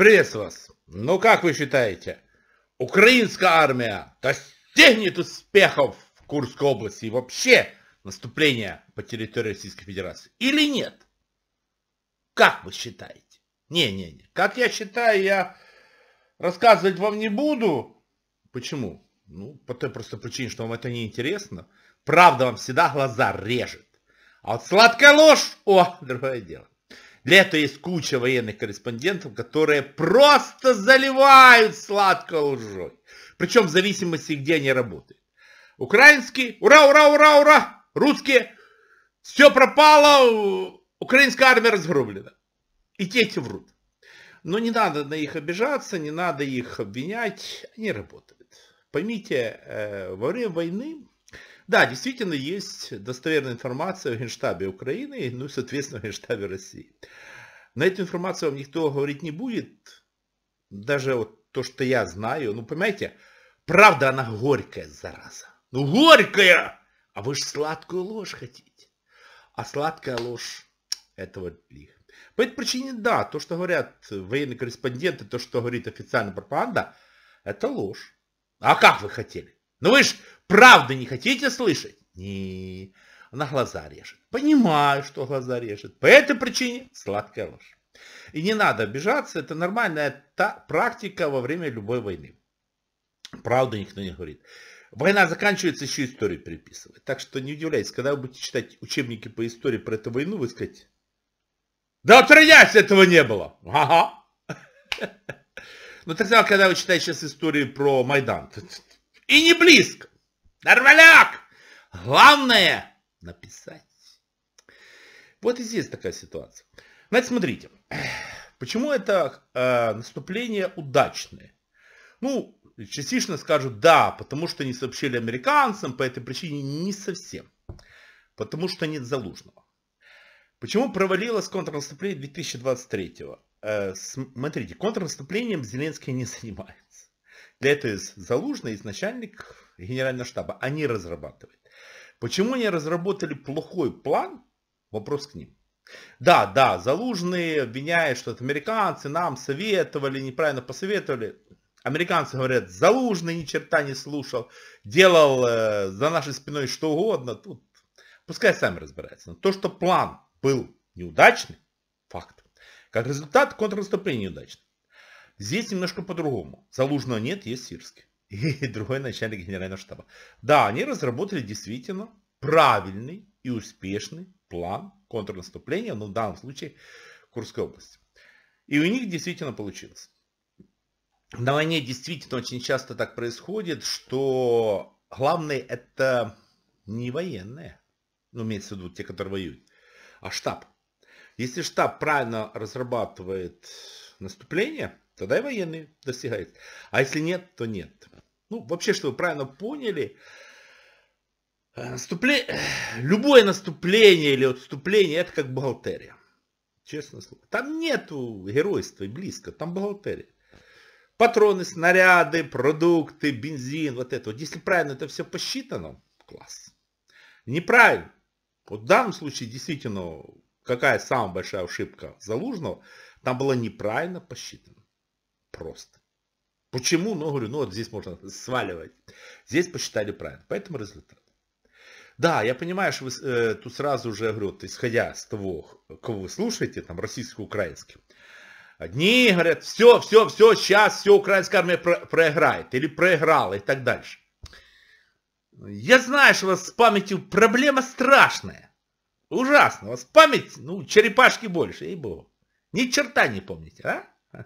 Приветствую вас. Ну как вы считаете, украинская армия достигнет успехов в Курской области и вообще наступления по территории Российской Федерации или нет? Как вы считаете? Не-не-не. Как я считаю, я рассказывать вам не буду. Почему? Ну, по той просто причине, что вам это не интересно. Правда вам всегда глаза режет. А вот сладкая ложь, о, другое дело. Для этого есть куча военных корреспондентов, которые просто заливают сладко лжой. Причем в зависимости, где они работают. Украинские, ура, ура, ура, ура, русские, все пропало, украинская армия разгромлена. И те врут. Но не надо на их обижаться, не надо их обвинять, они работают. Поймите, э, во время войны да, действительно есть достоверная информация о Генштабе Украины, ну и, соответственно, о Генштабе России. На эту информацию вам никто говорить не будет. Даже вот то, что я знаю. Ну, понимаете, правда она горькая, зараза. Ну, горькая! А вы же сладкую ложь хотите. А сладкая ложь этого лих. По этой причине, да, то, что говорят военные корреспонденты, то, что говорит официальная пропаганда, это ложь. А как вы хотели? Ну вы ж правду не хотите слышать? Не, она глаза режет. Понимаю, что глаза режет. По этой причине сладкая ложь. И не надо обижаться, это нормальная та практика во время любой войны. Правда никто не говорит. Война заканчивается, еще историю переписывать. Так что не удивляйтесь, когда вы будете читать учебники по истории про эту войну, вы скажете, да отродясь этого не было. Ага. Но ну, так когда вы читаете сейчас истории про Майдан, и не близко. Нормаляк! Главное – написать. Вот и здесь такая ситуация. Значит, смотрите, почему это э, наступление удачное? Ну, частично скажут да, потому что не сообщили американцам, по этой причине не совсем. Потому что нет Залужного. Почему провалилось контрнаступление 2023-го? Э, смотрите, контрнаступлением Зеленский не занимает. Для этого Залужный есть начальник генерального штаба. Они разрабатывают. Почему они разработали плохой план? Вопрос к ним. Да, да, Залужный обвиняет, что это американцы нам советовали, неправильно посоветовали. Американцы говорят, Залужный ни черта не слушал, делал э, за нашей спиной что угодно. Тут пускай сами разбираются. Но то, что план был неудачный, факт. Как результат, контрнаступление неудачно. Здесь немножко по-другому. Залужного нет, есть Сирский. И другой начальник генерального штаба. Да, они разработали действительно правильный и успешный план контрнаступления, но ну, в данном случае Курской области. И у них действительно получилось. На войне действительно очень часто так происходит, что главное это не военные, ну имеется в виду те, которые воюют, а штаб. Если штаб правильно разрабатывает наступление, Тогда и военный достигает. А если нет, то нет. Ну, вообще, чтобы вы правильно поняли, э, наступле... любое наступление или отступление, это как бухгалтерия. Честно слово. Там нету геройства и близко, там бухгалтерия. Патроны, снаряды, продукты, бензин, вот это. Вот если правильно это все посчитано, класс. Неправильно. Вот в данном случае действительно какая самая большая ошибка Залужного, там было неправильно посчитано просто. Почему? Ну, говорю, ну вот здесь можно сваливать. Здесь посчитали правильно. Поэтому результат. Да, я понимаю, что вы э, тут сразу же, говорю, вот, исходя с того, кого вы слушаете, там, российско-украинский, одни говорят, все, все, все, сейчас все украинская армия про проиграет, или проиграла, и так дальше. Я знаю, что у вас с памятью проблема страшная. Ужасно, у вас память, ну, черепашки больше, ей-богу. Ни черта не помните, а?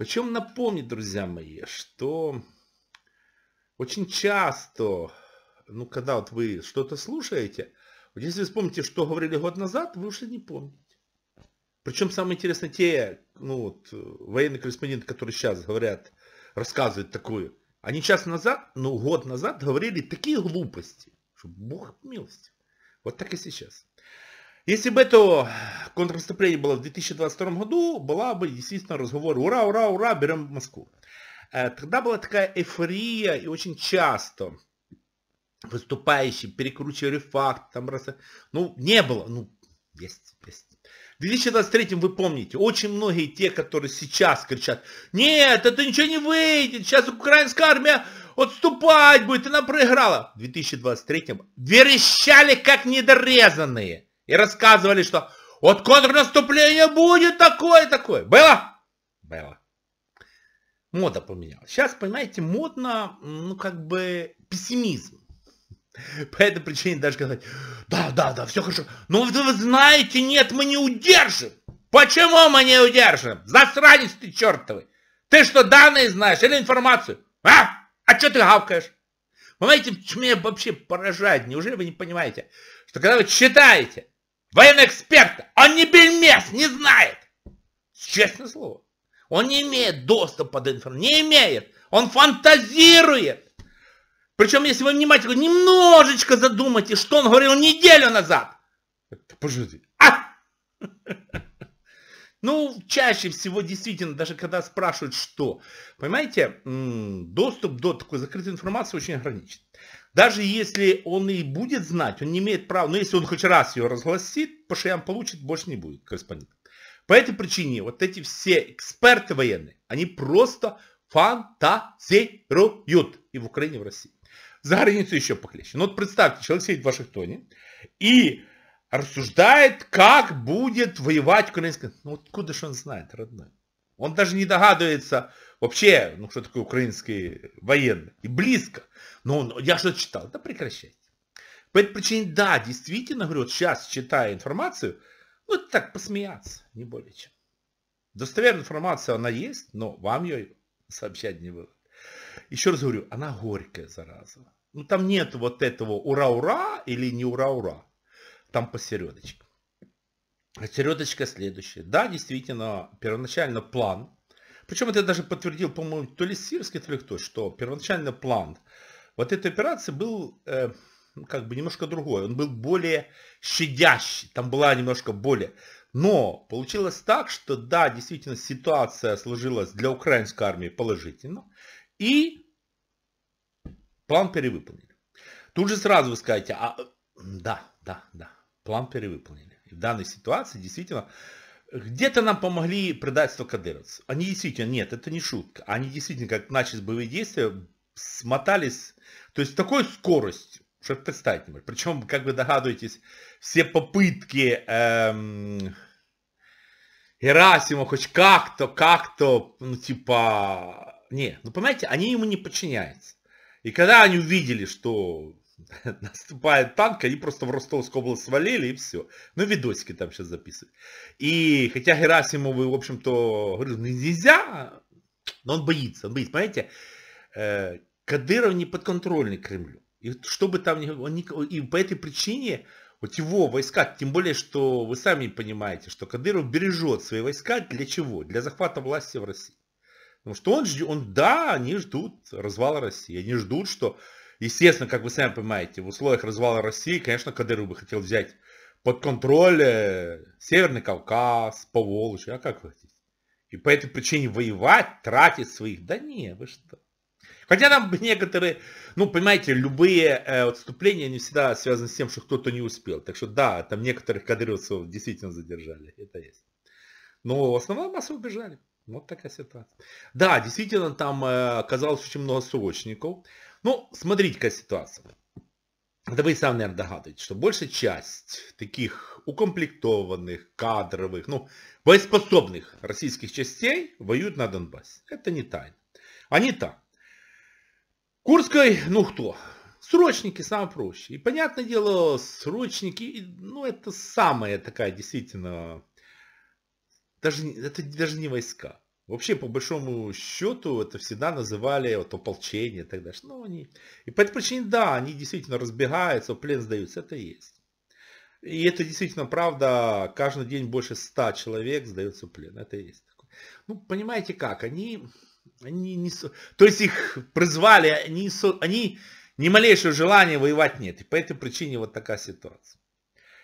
Хочу вам напомнить, друзья мои, что очень часто, ну, когда вот вы что-то слушаете, вот если вспомните, что говорили год назад, вы уже не помните. Причем самое интересное, те ну, вот, э, военные корреспонденты, которые сейчас говорят, рассказывают такую, они час назад, ну год назад говорили такие глупости, что бог милости. Вот так и сейчас. Если бы это контрнаступление было в 2022 году, была бы, естественно, разговор «Ура, ура, ура, берем Москву». Тогда была такая эйфория, и очень часто выступающие перекручивали факт, там раз... Ну, не было, ну, есть, есть. В 2023 вы помните, очень многие те, которые сейчас кричат, нет, это ничего не выйдет, сейчас украинская армия отступать будет, она проиграла. В 2023 верещали как недорезанные и рассказывали, что вот контрнаступление будет такое-такое. Было? Было. Мода поменялась. Сейчас, понимаете, модно, ну, как бы, пессимизм. По этой причине даже сказать, да, да, да, все хорошо. Но вы, вы знаете, нет, мы не удержим. Почему мы не удержим? Засранец ты чертовый. Ты что, данные знаешь или информацию? А? А что ты гавкаешь? Понимаете, меня вообще поражает. Неужели вы не понимаете, что когда вы читаете военный эксперт, он не бельмес, не знает. Честное слово. Он не имеет доступа до информации, не имеет. Он фантазирует. Причем, если вы внимательно немножечко задумайте, что он говорил неделю назад. Подожди. А! Ну, чаще всего, действительно, даже когда спрашивают, что. Понимаете, доступ до такой закрытой информации очень ограничен. Даже если он и будет знать, он не имеет права, но если он хоть раз ее разгласит, по шеям получит, больше не будет корреспондент. По этой причине вот эти все эксперты военные, они просто фантазируют и в Украине, и в России. За границу еще похлеще. Но ну вот представьте, человек сидит в Вашингтоне и рассуждает, как будет воевать украинская... Ну откуда же он знает, родной? Он даже не догадывается вообще, ну что такое украинские военные. И близко. Но он, я что-то читал. Да прекращайте. По этой причине, да, действительно, говорю, вот сейчас читая информацию, ну это так посмеяться, не более чем. Достоверная информация, она есть, но вам ее сообщать не буду. Еще раз говорю, она горькая, зараза. Ну там нет вот этого ура-ура или не ура-ура. Там посередочке. Середочка следующая. Да, действительно, первоначально план. Причем это я даже подтвердил, по-моему, то ли Сирский, то ли кто, что первоначально план вот этой операции был э, ну, как бы немножко другой. Он был более щадящий, там была немножко более. Но получилось так, что да, действительно ситуация сложилась для украинской армии положительно. И план перевыполнили. Тут же сразу вы скажете, а, да, да, да, план перевыполнили в данной ситуации действительно где-то нам помогли предательство кадыровцев. Они действительно, нет, это не шутка. Они действительно, как начались боевые действия, смотались, то есть такой скоростью, что представить не можешь. Причем, как вы догадываетесь, все попытки эм, Герасима хоть как-то, как-то, ну типа, не, ну понимаете, они ему не подчиняются. И когда они увидели, что наступает танк, они просто в Ростовскую область свалили и все. Ну, видосики там сейчас записывают. И хотя Герасимову, в общем-то, говорил, ну, нельзя, но он боится, он боится. Понимаете, э, Кадыров не подконтрольный Кремлю. И что бы там ни говорил, и по этой причине вот его войска, тем более, что вы сами понимаете, что Кадыров бережет свои войска для чего? Для захвата власти в России. Потому что он, ждет, он да, они ждут развала России, они ждут, что Естественно, как вы сами понимаете, в условиях развала России, конечно, Кадыров бы хотел взять под контроль э, Северный Кавказ, Поволжье, а как вы хотите? И по этой причине воевать, тратить своих, да не, вы что? Хотя там некоторые, ну, понимаете, любые э, отступления не всегда связаны с тем, что кто-то не успел. Так что да, там некоторых Кадыровцев действительно задержали, это есть. Но в основном массы убежали. Вот такая ситуация. Да, действительно, там э, оказалось очень много срочников. Ну, смотрите, какая ситуация. Да вы и сам, наверное, догадываетесь, что большая часть таких укомплектованных, кадровых, ну, боеспособных российских частей воюют на Донбассе. Это не тайна. Они а там. Курской, ну кто? Срочники, самое проще. И, понятное дело, срочники, ну, это самая такая действительно, даже, это даже не войска. Вообще, по большому счету, это всегда называли вот, ополчение тогда. Ну, они... И по этой причине, да, они действительно разбегаются, плен сдаются, это есть. И это действительно правда, каждый день больше ста человек сдаются плен, это есть. Ну, понимаете как, они, они не... То есть их призвали, они, они ни малейшего желания воевать нет. И по этой причине вот такая ситуация.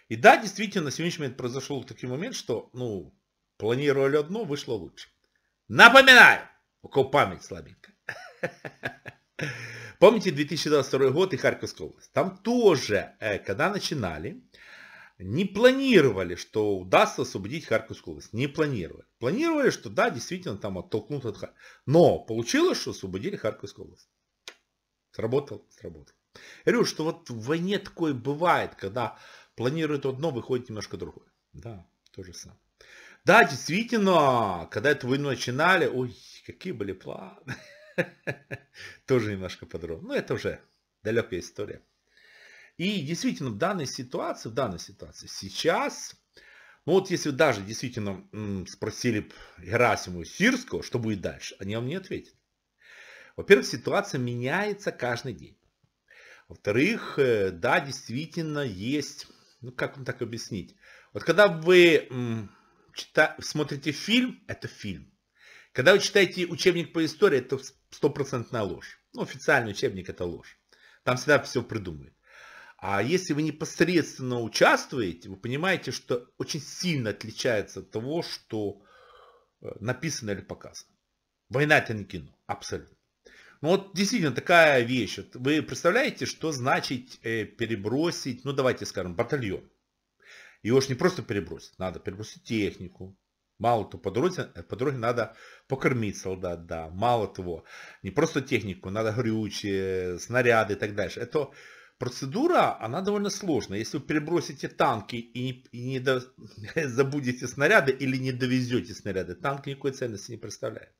И да, действительно, на сегодняшний момент произошел такой момент, что, ну, планировали одно, вышло лучше. Напоминаю, у кого память слабенькая. Помните 2022 год и Харьковская область? Там тоже, э, когда начинали, не планировали, что удастся освободить Харьковскую область. Не планировали. Планировали, что да, действительно там оттолкнут от Харькова. Но получилось, что освободили Харьковскую область. Сработал, сработал. Я говорю, что вот в войне такое бывает, когда планирует одно, выходит немножко другое. Да, то же самое. Да, действительно, когда это вы начинали, ой, какие были планы. Тоже немножко подробно. Но ну, это уже далекая история. И действительно, в данной ситуации, в данной ситуации, сейчас, ну вот если даже действительно спросили Герасиму Сирского, что будет дальше, они вам не ответят. Во-первых, ситуация меняется каждый день. Во-вторых, э, да, действительно есть, ну как вам так объяснить? Вот когда вы смотрите фильм, это фильм. Когда вы читаете учебник по истории, это стопроцентная ложь. Ну, официальный учебник это ложь. Там всегда все придумают. А если вы непосредственно участвуете, вы понимаете, что очень сильно отличается от того, что э, написано или показано. Война это не кино, абсолютно. Ну вот действительно такая вещь. Вы представляете, что значит э, перебросить, ну давайте скажем, батальон. Его же не просто перебросить, надо перебросить технику. Мало того, по дороге, э, по дороге надо покормить солдат, да. Мало того, не просто технику, надо горючие, снаряды и так дальше. Это процедура, она довольно сложная. Если вы перебросите танки и, и не до, забудете снаряды или не довезете снаряды, танк никакой ценности не представляет.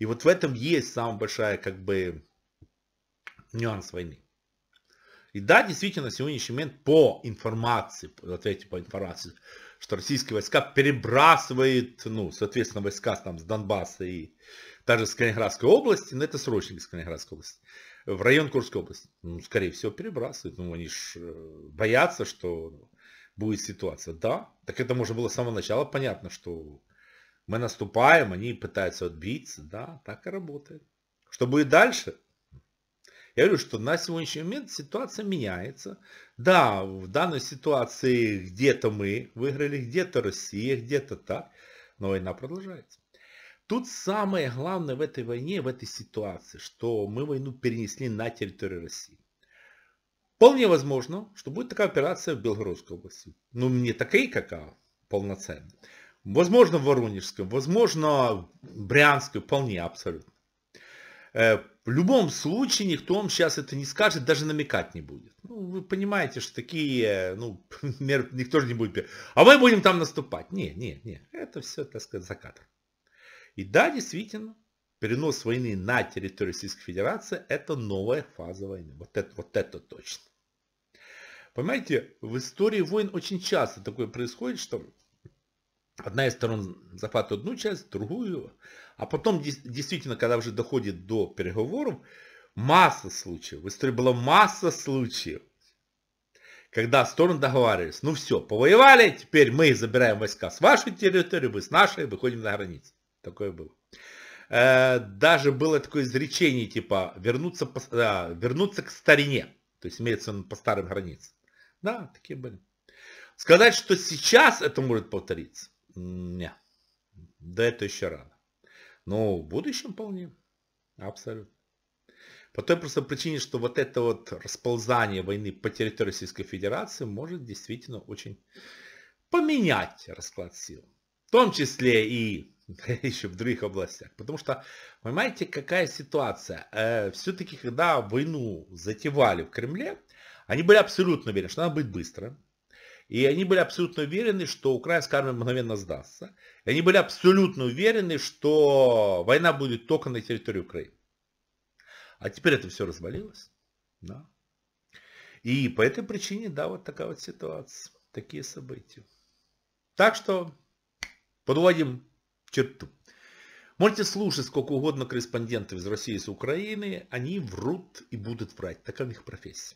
И вот в этом есть самая большая как бы нюанс войны. И да, действительно, сегодняшний момент по информации, ответе по информации, что российские войска перебрасывает, ну, соответственно, войска там с Донбасса и даже с Калининградской области, но это срочно из Калининградской области, в район Курской области, ну, скорее всего, перебрасывают. Ну, они же э, боятся, что будет ситуация. Да, так это можно было с самого начала понятно, что мы наступаем, они пытаются отбиться, да, так и работает. Что будет дальше? Я говорю, что на сегодняшний момент ситуация меняется. Да, в данной ситуации где-то мы выиграли, где-то Россия, где-то так, но война продолжается. Тут самое главное в этой войне, в этой ситуации, что мы войну перенесли на территорию России. Вполне возможно, что будет такая операция в Белгородской области. Ну, не такая, какая полноценная. Возможно, в Воронежском, возможно, в Брянской, вполне абсолютно. Э, в любом случае никто вам сейчас это не скажет, даже намекать не будет. Ну, вы понимаете, что такие, ну, мер, никто же не будет. А мы будем там наступать. Не, не, не. Это все, так сказать, за кадром. И да, действительно, перенос войны на территорию Российской Федерации – это новая фаза войны. Вот это, вот это точно. Понимаете, в истории войн очень часто такое происходит, что Одна из сторон захватывает одну часть, другую. А потом, действительно, когда уже доходит до переговоров, масса случаев. В истории была масса случаев, когда стороны договаривались. Ну все, повоевали, теперь мы забираем войска с вашей территории, вы с нашей, выходим на границу. Такое было. Э, даже было такое изречение, типа, вернуться, а, вернуться к старине. То есть имеется по старым границам. Да, такие были. Сказать, что сейчас это может повториться, не. Да это еще рано. Но в будущем вполне. Абсолютно. По той простой причине, что вот это вот расползание войны по территории Российской Федерации может действительно очень поменять расклад сил. В том числе и еще в других областях. Потому что, понимаете, какая ситуация? Э, Все-таки, когда войну затевали в Кремле, они были абсолютно уверены, что она будет быстро. И они были абсолютно уверены, что украинская армия мгновенно сдастся. И они были абсолютно уверены, что война будет только на территории Украины. А теперь это все развалилось. Да. И по этой причине, да, вот такая вот ситуация. Такие события. Так что подводим черту. Можете слушать сколько угодно корреспондентов из России и с Украины. Они врут и будут врать. Такая у них профессия.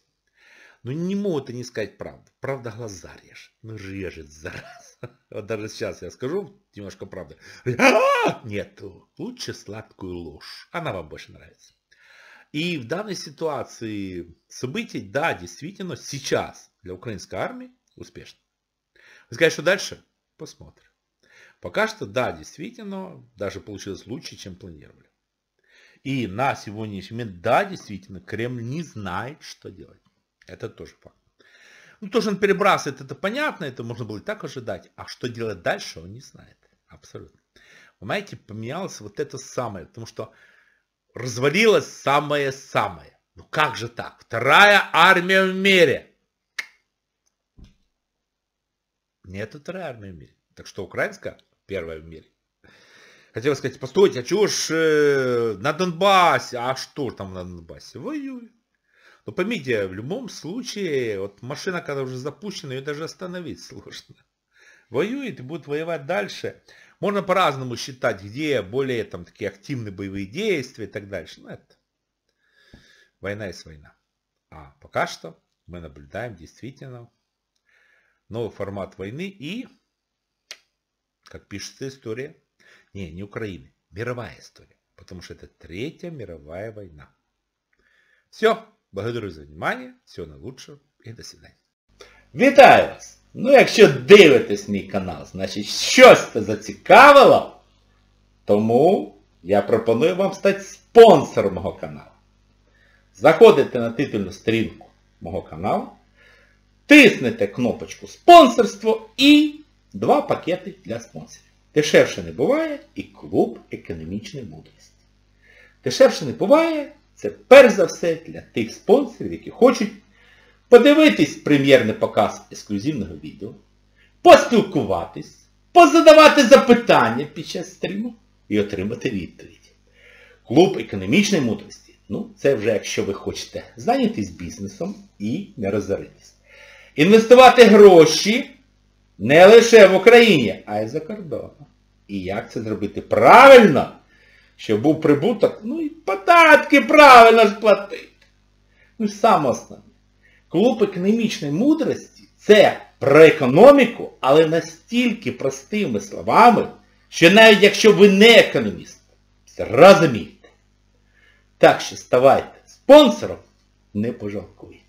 Но ну, не могут они сказать правду. Правда глаза режет. Ну режет, зараза. Вот даже сейчас я скажу немножко правды. Нет, лучше сладкую ложь. Она вам больше нравится. И в данной ситуации событий, да, действительно, сейчас для украинской армии успешно. Вы скажете, что дальше? Посмотрим. Пока что, да, действительно, даже получилось лучше, чем планировали. И на сегодняшний момент, да, действительно, Кремль не знает, что делать. Это тоже факт. Ну, то, что он перебрасывает, это понятно, это можно было и так ожидать. А что делать дальше, он не знает. Абсолютно. Понимаете, поменялось вот это самое, потому что развалилось самое-самое. Ну как же так? Вторая армия в мире. Нет вторая армия в мире. Так что украинская первая в мире. Хотел сказать, постойте, а чего ж э, на Донбассе? А что там на Донбассе? Воюют. Но ну, помните, в любом случае, вот машина, когда уже запущена, ее даже остановить сложно. Воюет и будет воевать дальше. Можно по-разному считать, где более там такие активные боевые действия и так дальше. Но это война есть война. А пока что мы наблюдаем действительно новый формат войны и, как пишется история, не, не Украины, мировая история. Потому что это третья мировая война. Все. Благодарю за внимание, всього найкращого і до свидання. Вітаю вас! Ну якщо дивитесь мій канал, значить щось це зацікавило, тому я пропоную вам стати спонсором мого каналу. Заходите на титульну сторінку мого каналу, тиснете кнопочку спонсорство і два пакети для спонсорів. Дешевше не буває і клуб економічної мудрості. Дешевше не буває. Це перш за все для тих спонсорів, які хочуть подивитись прем'єрний показ ексклюзивного відео, поспілкуватись, позадавати запитання під час стріму і отримати відповідь. Клуб економічної мудрості. Ну, це вже якщо ви хочете зайнятися бізнесом і не розоритись. Інвестувати гроші не лише в Україні, а й за кордоном. І як це зробити правильно, щоб був прибуток, ну податки правильно ж платити. Ну і саме основне. Клуб економічної мудрості це про економіку, але настільки простими словами, що навіть якщо ви не економіст, розумієте. Так що ставайте спонсором, не пожалкуйте.